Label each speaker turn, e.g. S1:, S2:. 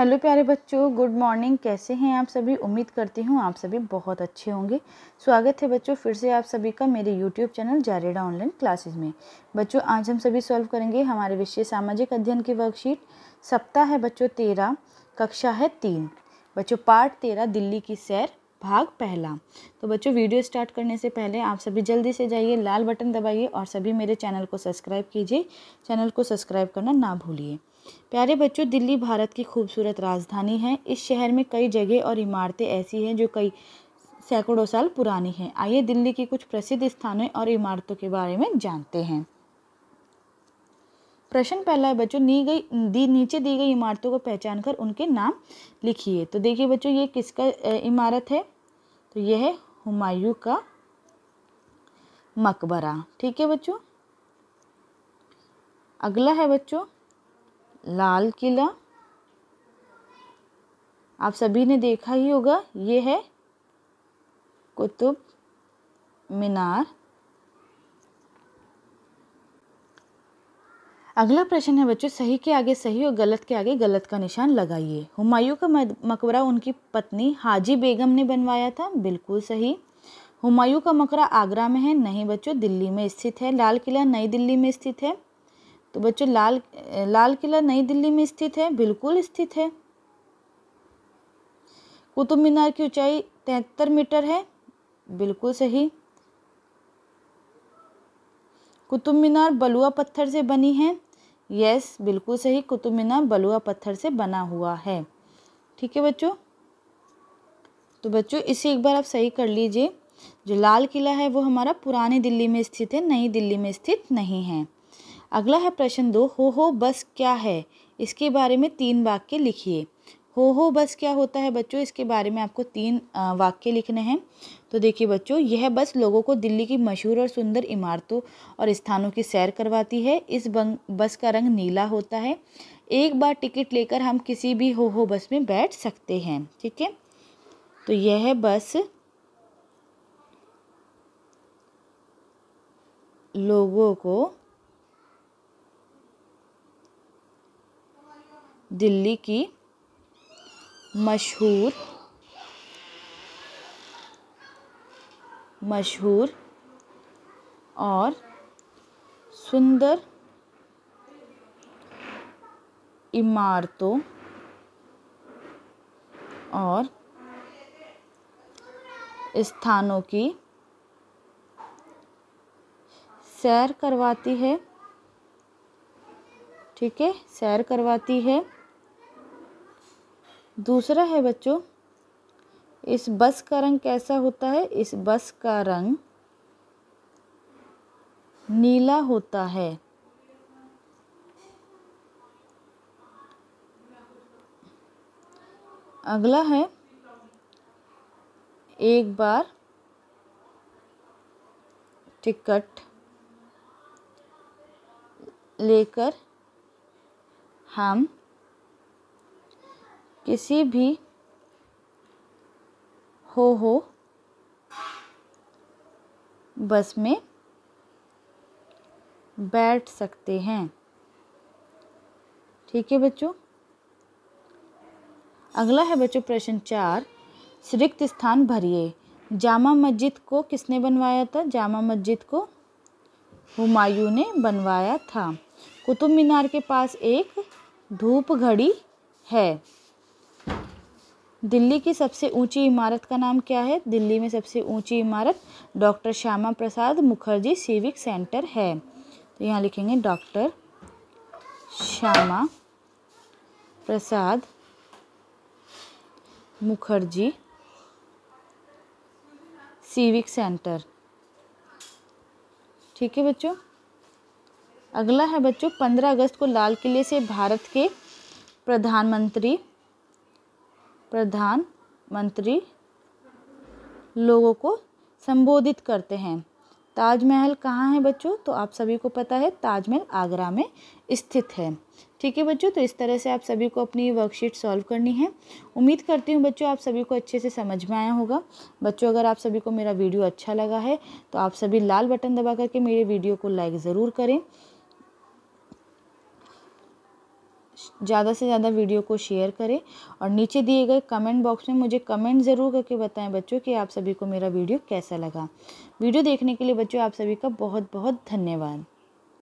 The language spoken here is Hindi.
S1: हेलो प्यारे बच्चों गुड मॉर्निंग कैसे हैं आप सभी उम्मीद करती हूँ आप सभी बहुत अच्छे होंगे स्वागत है बच्चों फिर से आप सभी का मेरे यूट्यूब चैनल जारेडा ऑनलाइन क्लासेस में बच्चों आज हम सभी सॉल्व करेंगे हमारे विषय सामाजिक अध्ययन की वर्कशीट सप्ताह है बच्चों तेरह कक्षा है तीन बच्चों पार्ट तेरह दिल्ली की सैर भाग पहला तो बच्चों वीडियो स्टार्ट करने से पहले आप सभी जल्दी से जाइए लाल बटन दबाइए और सभी मेरे चैनल को सब्सक्राइब कीजिए चैनल को सब्सक्राइब करना ना भूलिए प्यारे बच्चों दिल्ली भारत की खूबसूरत राजधानी है इस शहर में कई जगह और इमारतें ऐसी हैं जो कई सैकड़ों साल पुरानी हैं आइए दिल्ली की कुछ प्रसिद्ध स्थानों और इमारतों के बारे में जानते हैं प्रश्न पहला है बच्चों नी गई दी नीचे दी गई इमारतों को पहचान कर उनके नाम लिखिए तो देखिए बच्चों ये किसका इमारत है तो यह है हुमायूं का मकबरा ठीक है बच्चों अगला है बच्चों लाल किला आप सभी ने देखा ही होगा ये है कुतुब मीनार अगला प्रश्न है बच्चों सही के आगे सही और गलत के आगे गलत का निशान लगाइए हुमायूं का मकबरा उनकी पत्नी हाजी बेगम ने बनवाया था बिल्कुल सही हुमायूं का मकबरा आगरा में है नहीं बच्चों दिल्ली में स्थित है लाल किला नई दिल्ली में स्थित है तो बच्चों लाल लाल किला नई दिल्ली में स्थित है बिल्कुल स्थित है कुतुब मीनार की ऊंचाई तिहत्तर मीटर है बिल्कुल सही कुतुब मीनार बलुआ पत्थर से बनी है यस बिल्कुल सही कुतुब मीनार बलुआ पत्थर से बना हुआ है ठीक है बच्चों तो बच्चों इसे एक बार आप सही कर लीजिए जो लाल किला है वो हमारा पुरानी दिल्ली में स्थित है नई दिल्ली में स्थित नहीं है अगला है प्रश्न दो हो हो बस क्या है इसके बारे में तीन वाक्य लिखिए हो हो बस क्या होता है बच्चों इसके बारे में आपको तीन वाक्य लिखने हैं तो देखिए बच्चों यह बस लोगों को दिल्ली की मशहूर और सुंदर इमारतों और स्थानों की सैर करवाती है इस बस का रंग नीला होता है एक बार टिकट लेकर हम किसी भी हो हो बस में बैठ सकते हैं ठीक है तो यह बस लोगों को दिल्ली की मशहूर मशहूर और सुंदर इमारतों और स्थानों की सैर करवाती है ठीक है सैर करवाती है दूसरा है बच्चों इस बस का रंग कैसा होता है इस बस का रंग नीला होता है अगला है एक बार टिकट लेकर हम किसी भी हो हो बस में बैठ सकते हैं ठीक है बच्चों अगला है बच्चों प्रश्न चार रिक्त स्थान भरिए जामा मस्जिद को किसने बनवाया था जामा मस्जिद को हुमायूं ने बनवाया था कुतुब मीनार के पास एक धूप घड़ी है दिल्ली की सबसे ऊंची इमारत का नाम क्या है दिल्ली में सबसे ऊंची इमारत doctor Shyama Prasad Mukherjee civic centre है तो यहाँ लिखेंगे doctor Shyama Prasad Mukherjee civic centre ठीक है बच्चों अगला है बच्चों पंद्रह अगस्त को लाल किले से भारत के प्रधानमंत्री प्रधानमंत्री लोगों को संबोधित करते हैं ताजमहल कहाँ है बच्चों तो आप सभी को पता है ताजमहल आगरा में स्थित है ठीक है बच्चों तो इस तरह से आप सभी को अपनी वर्कशीट सॉल्व करनी है उम्मीद करती हूँ बच्चों आप सभी को अच्छे से समझ में आया होगा बच्चों अगर आप सभी को मेरा वीडियो अच्छा लगा है तो आप सभी लाल बटन दबा करके मेरे वीडियो को लाइक ज़रूर करें ज़्यादा से ज़्यादा वीडियो को शेयर करें और नीचे दिए गए कमेंट बॉक्स में मुझे कमेंट ज़रूर करके बताएं बच्चों कि आप सभी को मेरा वीडियो कैसा लगा वीडियो देखने के लिए बच्चों आप सभी का बहुत बहुत धन्यवाद